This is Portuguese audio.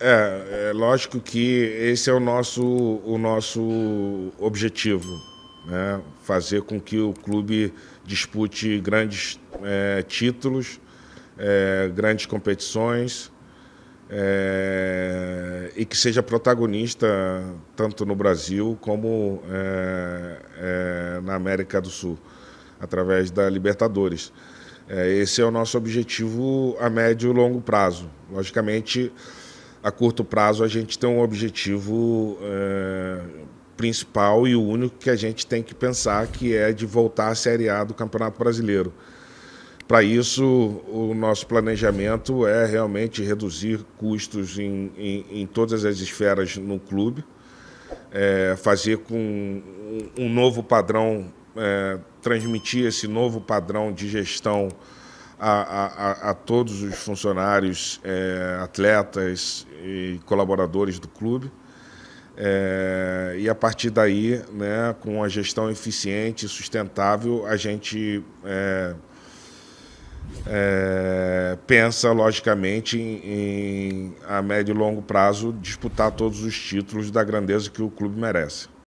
É, é lógico que esse é o nosso, o nosso objetivo, né? fazer com que o clube dispute grandes é, títulos, é, grandes competições é, e que seja protagonista tanto no Brasil como é, é, na América do Sul, através da Libertadores. É, esse é o nosso objetivo a médio e longo prazo. Logicamente, a curto prazo a gente tem um objetivo é, principal e o único que a gente tem que pensar que é de voltar à Série A do Campeonato Brasileiro. Para isso, o nosso planejamento é realmente reduzir custos em, em, em todas as esferas no clube, é, fazer com um novo padrão, é, transmitir esse novo padrão de gestão a, a, a todos os funcionários, é, atletas e colaboradores do clube. É, e a partir daí, né, com uma gestão eficiente e sustentável, a gente é, é, pensa, logicamente, em, em, a médio e longo prazo, disputar todos os títulos da grandeza que o clube merece.